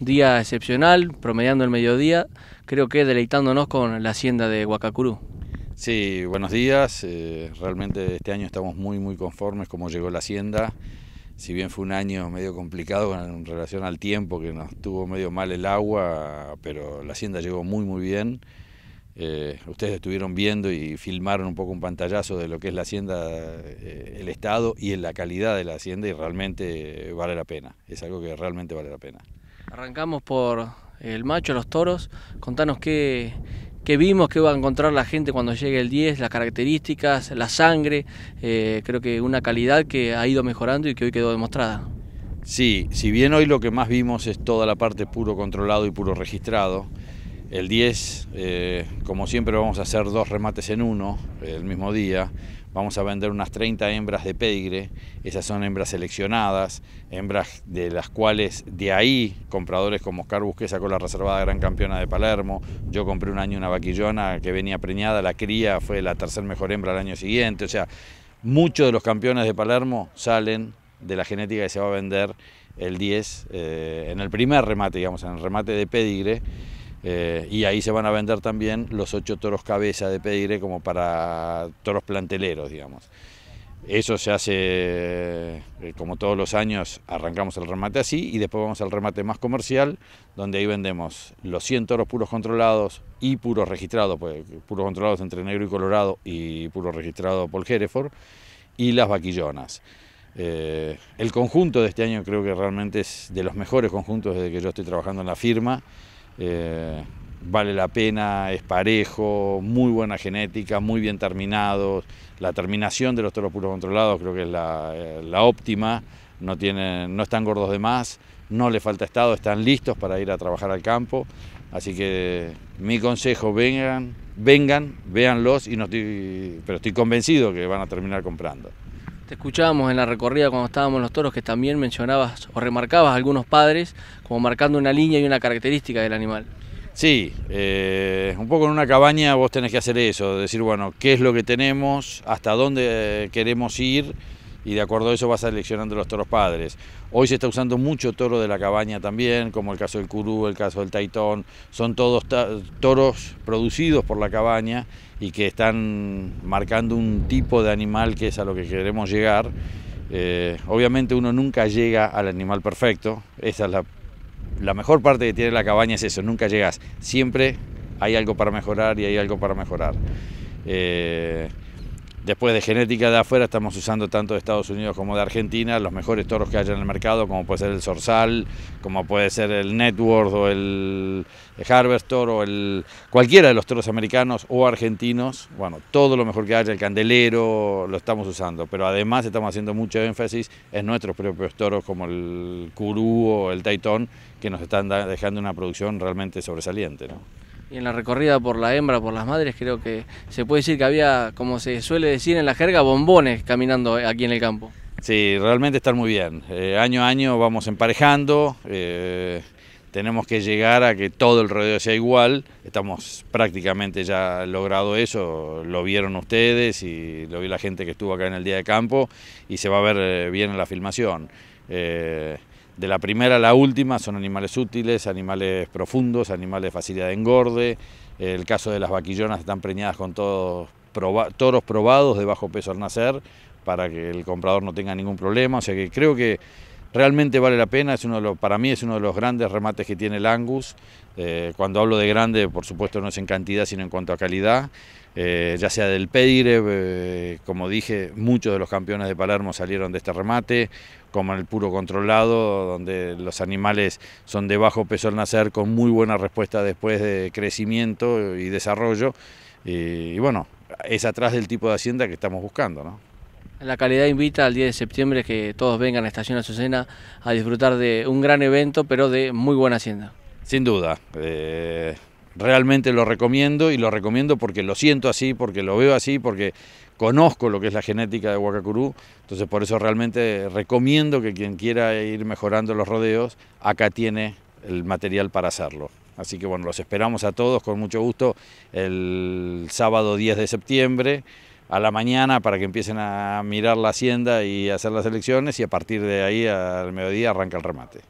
Día excepcional, promediando el mediodía, creo que deleitándonos con la hacienda de Huacacurú. Sí, buenos días. Eh, realmente este año estamos muy, muy conformes como llegó la hacienda. Si bien fue un año medio complicado en relación al tiempo, que nos tuvo medio mal el agua, pero la hacienda llegó muy, muy bien. Eh, ustedes estuvieron viendo y filmaron un poco un pantallazo de lo que es la hacienda, eh, el estado y en la calidad de la hacienda y realmente vale la pena. Es algo que realmente vale la pena. Arrancamos por el macho, los toros. Contanos qué, vimos, qué va a encontrar la gente cuando llegue el 10, las características, la sangre, eh, creo que una calidad que ha ido mejorando y que hoy quedó demostrada. Sí, si bien hoy lo que más vimos es toda la parte puro controlado y puro registrado, el 10, eh, como siempre vamos a hacer dos remates en uno, el mismo día, vamos a vender unas 30 hembras de pedigre, esas son hembras seleccionadas, hembras de las cuales de ahí compradores como Oscar Busqué sacó la reservada gran campeona de Palermo, yo compré un año una vaquillona que venía preñada, la cría fue la tercer mejor hembra al año siguiente, o sea, muchos de los campeones de Palermo salen de la genética que se va a vender el 10 eh, en el primer remate, digamos, en el remate de pedigre. Eh, y ahí se van a vender también los ocho toros cabeza de pedigre como para toros planteleros, digamos. Eso se hace eh, como todos los años, arrancamos el remate así y después vamos al remate más comercial, donde ahí vendemos los 100 toros puros controlados y puros registrados, pues, puros controlados entre negro y colorado y puros registrados por Hereford, y las vaquillonas. Eh, el conjunto de este año creo que realmente es de los mejores conjuntos desde que yo estoy trabajando en la firma. Eh, vale la pena, es parejo, muy buena genética, muy bien terminados. La terminación de los toros puros controlados creo que es la, eh, óptima. No, tienen, no están gordos de más, no les falta estado, están listos para ir a trabajar al campo. Así que mi consejo, vengan, vengan, véanlos, y no pero estoy convencido que van a terminar comprando. Te escuchábamos en la recorrida cuando estábamos los toros que también mencionabas o remarcabas a algunos padres como marcando una línea y una característica del animal. Sí, eh, un poco en una cabaña vos tenés que hacer eso, decir, bueno, qué es lo que tenemos, hasta dónde queremos ir y de acuerdo a eso vas seleccionando los toros padres. Hoy se está usando mucho toro de la cabaña también, como el caso del curú, el caso del taitón, son todos toros producidos por la cabaña y que están marcando un tipo de animal que es a lo que queremos llegar. Eh, obviamente uno nunca llega al animal perfecto, esa es la, mejor parte que tiene la cabaña es eso, nunca llegas, siempre hay algo para mejorar y hay algo para mejorar. Eh, Después de genética de afuera estamos usando tanto de Estados Unidos como de Argentina los mejores toros que haya en el mercado, como puede ser el Sorsal, como puede ser el Network o el Harvester o el cualquiera de los toros americanos o argentinos. Bueno, todo lo mejor que haya, el candelero, lo estamos usando, pero además estamos haciendo mucho énfasis en nuestros propios toros como el Curú o el Taitón, que nos están dejando una producción realmente sobresaliente. Y en la recorrida por la hembra, por las madres, creo que se puede decir que había, como se suele decir en la jerga, bombones caminando aquí en el campo. Sí, realmente están muy bien. Eh, año a año vamos emparejando. Eh, tenemos que llegar a que todo el rodeo sea igual. Estamos prácticamente ya logrado eso, lo vieron ustedes y lo vio la gente que estuvo acá en el día de campo y se va a ver eh, bien en la filmación. De la primera a la última son animales útiles, animales profundos, animales de facilidad de engorde. El caso de las vaquillonas están preñadas con todos, toros probados de bajo peso al nacer para que el comprador no tenga ningún problema. O sea que creo que Realmente vale la pena, es uno para mí es uno de los grandes remates que tiene el Angus. Eh, cuando hablo de grande, por supuesto no es en cantidad, sino en cuanto a calidad. Eh, ya sea del Pedigre, eh, como dije, muchos de los campeones de Palermo salieron de este remate, como en el puro controlado, donde los animales son de bajo peso al nacer, con muy buena respuesta después de crecimiento y desarrollo. y, y bueno, es atrás del tipo de hacienda que estamos buscando. ¿no? La calidad invita al 10 de septiembre que todos vengan a Estación Azucena a disfrutar de un gran evento, pero de muy buena hacienda. Sin duda. Eh, realmente lo recomiendo y lo recomiendo porque lo siento así, porque lo veo así, porque conozco lo que es la genética de Huacacurú, entonces por eso realmente recomiendo que quien quiera ir mejorando los rodeos, acá tiene el material para hacerlo. Así que bueno, los esperamos a todos con mucho gusto el sábado 10 de septiembre a la mañana para que empiecen a mirar la hacienda y hacer las elecciones y a partir de ahí al mediodía arranca el remate.